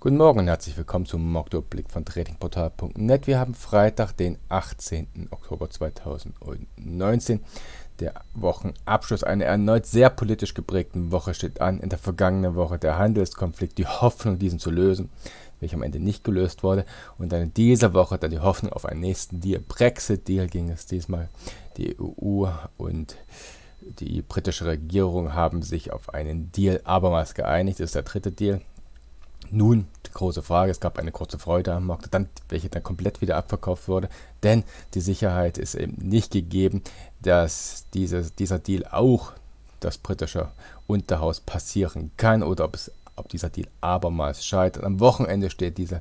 Guten Morgen und herzlich willkommen zum Mockdoblick von tradingportal.net. Wir haben Freitag, den 18. Oktober 2019. Der Wochenabschluss einer erneut sehr politisch geprägten Woche steht an. In der vergangenen Woche der Handelskonflikt, die Hoffnung, diesen zu lösen, welcher am Ende nicht gelöst wurde. Und dann in dieser Woche dann die Hoffnung auf einen nächsten Deal. Brexit-Deal ging es diesmal. Die EU und die britische Regierung haben sich auf einen Deal abermals geeinigt. Das ist der dritte Deal. Nun, die große Frage, es gab eine kurze Freude am Markt, dann, welche dann komplett wieder abverkauft wurde, denn die Sicherheit ist eben nicht gegeben, dass diese, dieser Deal auch das britische Unterhaus passieren kann oder ob es ob dieser Deal abermals scheitert. Am Wochenende steht diese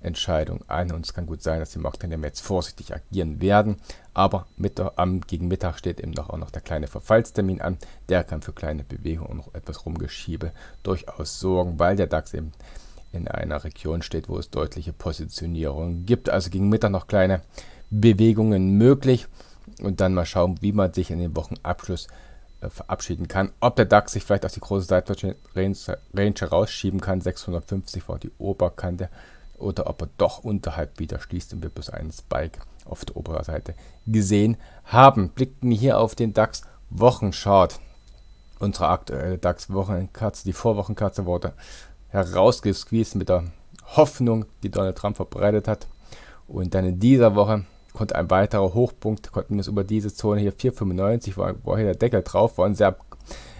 Entscheidung an und es kann gut sein, dass die Marktteilnehmer jetzt vorsichtig agieren werden. Aber mit, am, gegen Mittag steht eben noch auch noch der kleine Verfallstermin an. Der kann für kleine Bewegungen und noch etwas Rumgeschiebe durchaus sorgen, weil der DAX eben in einer Region steht, wo es deutliche Positionierungen gibt. Also gegen Mittag noch kleine Bewegungen möglich und dann mal schauen, wie man sich in den Wochenabschluss äh, verabschieden kann. Ob der DAX sich vielleicht auf die große Seitwärtsrange rausschieben kann, 650 war die Oberkante, oder ob er doch unterhalb wieder schließt und wir bloß einen Spike auf der Oberseite gesehen haben. Blicken wir hier auf den DAX Wochenchart. Unsere aktuelle DAX Wochenkatze, die Vorwochenkatze wurde herausgesqueezt mit der Hoffnung, die Donald Trump verbreitet hat. Und dann in dieser Woche konnte ein weiterer Hochpunkt, konnten wir es über diese Zone hier 4,95, war, war hier der Deckel drauf, war ein sehr,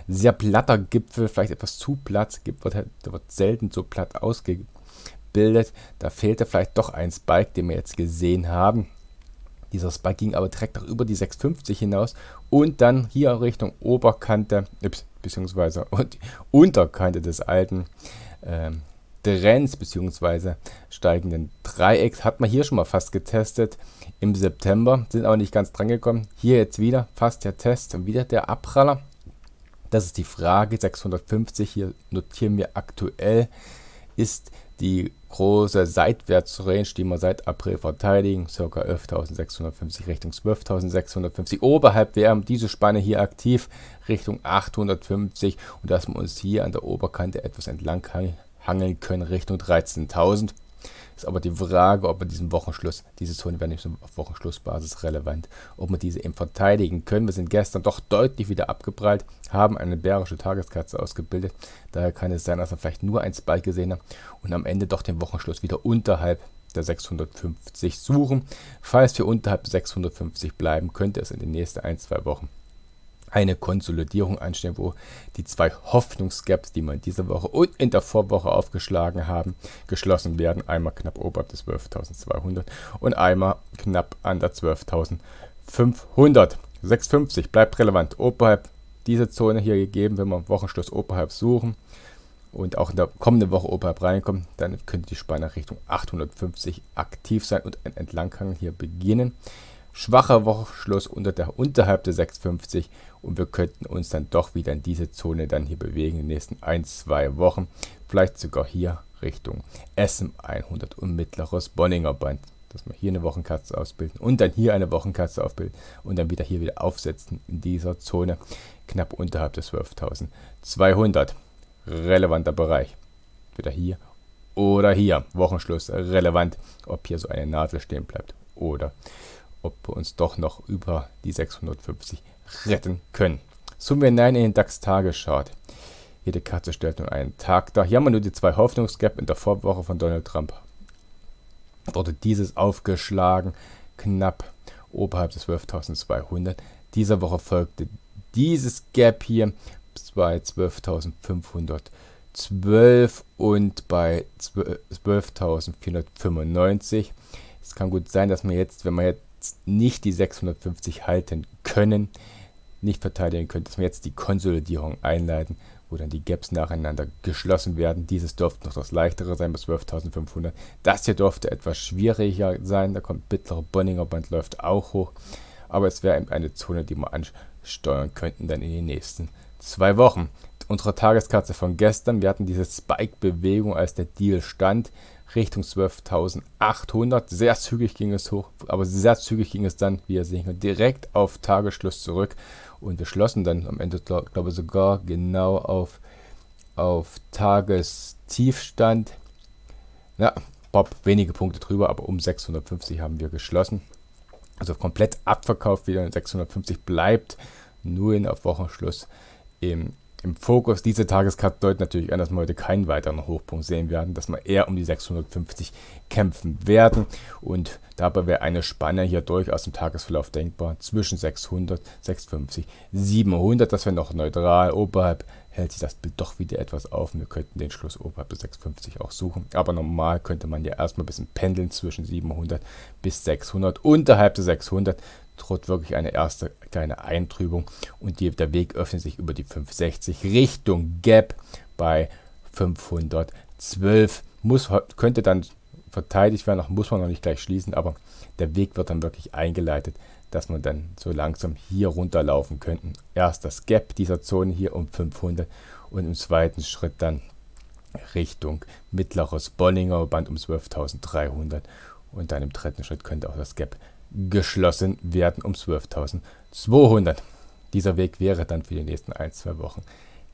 sehr platter Gipfel, vielleicht etwas zu platt, wird, halt, wird selten so platt ausgebildet. Da fehlte vielleicht doch ein Spike, den wir jetzt gesehen haben. Dieser Spike ging aber direkt auch über die 6,50 hinaus und dann hier Richtung Oberkante, beziehungsweise und Unterkante des alten ähm, Trends bzw. steigenden Dreiecks hat man hier schon mal fast getestet im September, sind aber nicht ganz dran gekommen. Hier jetzt wieder fast der Test und wieder der Abpraller. Das ist die Frage 650. Hier notieren wir aktuell ist die große Seitwärtsrange, die wir seit April verteidigen, ca. 11.650 Richtung 12.650. Oberhalb wäre diese Spanne hier aktiv Richtung 850 und dass wir uns hier an der Oberkante etwas entlang hangeln können Richtung 13.000. Ist aber die Frage, ob wir diesen Wochenschluss, diese Zone wäre nicht auf Wochenschlussbasis relevant, ob wir diese eben verteidigen können. Wir sind gestern doch deutlich wieder abgeprallt, haben eine bärische Tageskatze ausgebildet. Daher kann es sein, dass wir vielleicht nur ein Spike gesehen haben und am Ende doch den Wochenschluss wieder unterhalb der 650 suchen. Falls wir unterhalb 650 bleiben, könnte es in den nächsten ein, zwei Wochen eine Konsolidierung anstehen, wo die zwei Hoffnungsgaps, die man diese Woche und in der Vorwoche aufgeschlagen haben, geschlossen werden. Einmal knapp oberhalb des 12.200 und einmal knapp an der 12.500. 6,50 bleibt relevant. Oberhalb dieser Zone hier gegeben, wenn wir Wochenschluss oberhalb suchen und auch in der kommenden Woche oberhalb reinkommen, dann könnte die Spanne Richtung 850 aktiv sein und ein Entlanghang hier beginnen. Schwacher Wochenschluss unter der, unterhalb der 650 und wir könnten uns dann doch wieder in diese Zone dann hier bewegen in den nächsten ein, zwei Wochen. Vielleicht sogar hier Richtung Essen 100 und mittleres Bonninger Band. Dass wir hier eine Wochenkatze ausbilden und dann hier eine Wochenkatze aufbilden und dann wieder hier wieder aufsetzen in dieser Zone knapp unterhalb des 12.200. Relevanter Bereich. Wieder hier oder hier. Wochenschluss relevant, ob hier so eine Nadel stehen bleibt oder ob wir uns doch noch über die 650 retten können. Zoomen wir hinein in den dax Tagesschart. Jede Karte stellt nun einen Tag dar. Hier haben wir nur die zwei Hoffnungsgap in der Vorwoche von Donald Trump. Wurde dieses aufgeschlagen, knapp oberhalb des 12.200. Dieser Woche folgte dieses Gap hier bei 12.512 und bei 12.495. Es kann gut sein, dass man jetzt, wenn man jetzt nicht die 650 halten können, nicht verteidigen können, dass wir jetzt die Konsolidierung einleiten, wo dann die Gaps nacheinander geschlossen werden. Dieses dürfte noch das leichtere sein, bis 12.500. Das hier dürfte etwas schwieriger sein. Da kommt bittere Bonninger Band, läuft auch hoch. Aber es wäre eine Zone, die wir ansteuern könnten dann in den nächsten zwei Wochen unserer Tageskatze von gestern. Wir hatten diese Spike-Bewegung, als der Deal stand, Richtung 12.800. Sehr zügig ging es hoch, aber sehr zügig ging es dann, wie ihr sehen könnt, direkt auf Tagesschluss zurück. Und wir schlossen dann am Ende, glaube ich, sogar genau auf, auf Tagestiefstand. Ja, Bob, wenige Punkte drüber, aber um 650 haben wir geschlossen. Also komplett abverkauft wieder. 650 bleibt nur in auf Wochenschluss im im Fokus dieser Tageskarte deutet natürlich an, dass wir heute keinen weiteren Hochpunkt sehen werden, dass wir eher um die 650 kämpfen werden und dabei wäre eine Spanne hier durchaus im Tagesverlauf denkbar zwischen 600, 650, 700, das wäre noch neutral, oberhalb hält sich das Bild doch wieder etwas auf. Wir könnten den Schluss oberhalb bis 650 auch suchen. Aber normal könnte man ja erstmal ein bisschen pendeln zwischen 700 bis 600. Unterhalb der 600 droht wirklich eine erste kleine Eintrübung und die, der Weg öffnet sich über die 560 Richtung Gap bei 512. Muss, könnte dann verteidigt werden, muss man noch nicht gleich schließen, aber der Weg wird dann wirklich eingeleitet, dass man dann so langsam hier runterlaufen könnten. Erst das Gap dieser Zone hier um 500 und im zweiten Schritt dann Richtung mittleres Bollinger Band um 12.300 und dann im dritten Schritt könnte auch das Gap geschlossen werden um 12.200. Dieser Weg wäre dann für die nächsten 1-2 Wochen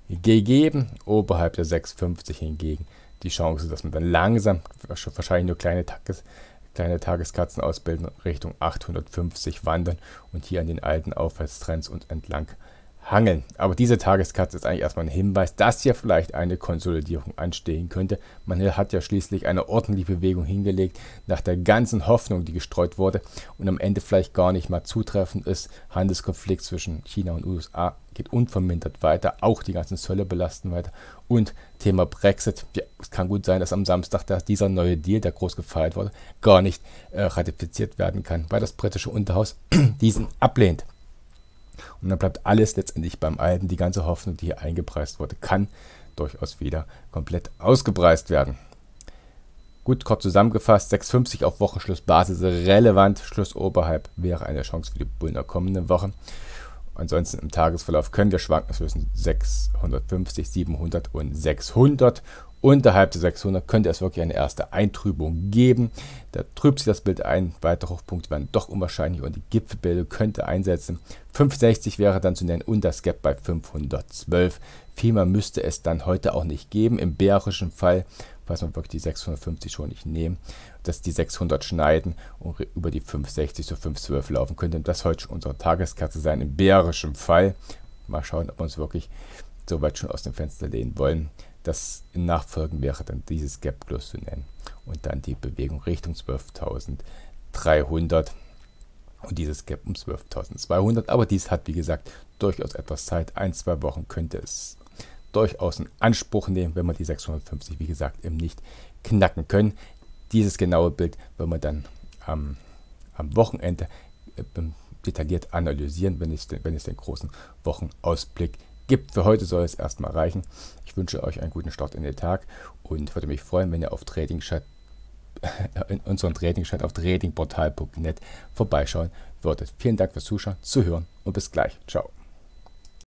gegeben. Oberhalb der 6,50 hingegen die Chance, dass man dann langsam, wahrscheinlich nur kleine, Tages, kleine Tageskatzen ausbilden, Richtung 850 wandern und hier an den alten Aufwärtstrends und entlang hangeln. Aber diese Tageskatze ist eigentlich erstmal ein Hinweis, dass hier vielleicht eine Konsolidierung anstehen könnte. Man hat ja schließlich eine ordentliche Bewegung hingelegt nach der ganzen Hoffnung, die gestreut wurde und am Ende vielleicht gar nicht mal zutreffend ist. Handelskonflikt zwischen China und USA geht unvermindert weiter, auch die ganzen Zölle belasten weiter und Thema Brexit. Ja, es kann gut sein, dass am Samstag dass dieser neue Deal, der groß gefeiert wurde, gar nicht äh, ratifiziert werden kann, weil das britische Unterhaus diesen ablehnt. Und dann bleibt alles letztendlich beim Alten. Die ganze Hoffnung, die hier eingepreist wurde, kann durchaus wieder komplett ausgepreist werden. Gut, kurz zusammengefasst, 6,50 auf Wochenschlussbasis relevant. Schluss oberhalb wäre eine Chance für die Bullen der kommenden Woche. Ansonsten im Tagesverlauf können wir schwanken zwischen 650, 700 und 600 Unterhalb der 600 könnte es wirklich eine erste Eintrübung geben. Da trübt sich das Bild ein. Weitere Hochpunkte wären doch unwahrscheinlich und die Gipfelbilde könnte einsetzen. 560 wäre dann zu nennen und das Gap bei 512. Viel mehr müsste es dann heute auch nicht geben. Im bärischen Fall, falls man wirklich die 650 schon nicht nehmen, dass die 600 schneiden und über die 560 zu 512 laufen könnte. das heute schon unsere Tageskasse sein im bärischen Fall. Mal schauen, ob wir uns wirklich so weit schon aus dem Fenster lehnen wollen. Das in Nachfolgen wäre dann dieses Gap Plus zu nennen und dann die Bewegung Richtung 12.300 und dieses Gap um 12.200. Aber dies hat, wie gesagt, durchaus etwas Zeit. Ein, zwei Wochen könnte es durchaus in Anspruch nehmen, wenn man die 650, wie gesagt, eben nicht knacken können. Dieses genaue Bild wenn man dann am, am Wochenende äh, detailliert analysieren, wenn es, den, wenn es den großen Wochenausblick gibt. Für heute soll es erstmal reichen. Ich wünsche euch einen guten Start in den Tag und würde mich freuen, wenn ihr auf Trading Chat in unserem Trading-Chat auf tradingportal.net vorbeischauen würdet. Vielen Dank fürs Zuschauen, Zuhören und bis gleich. Ciao.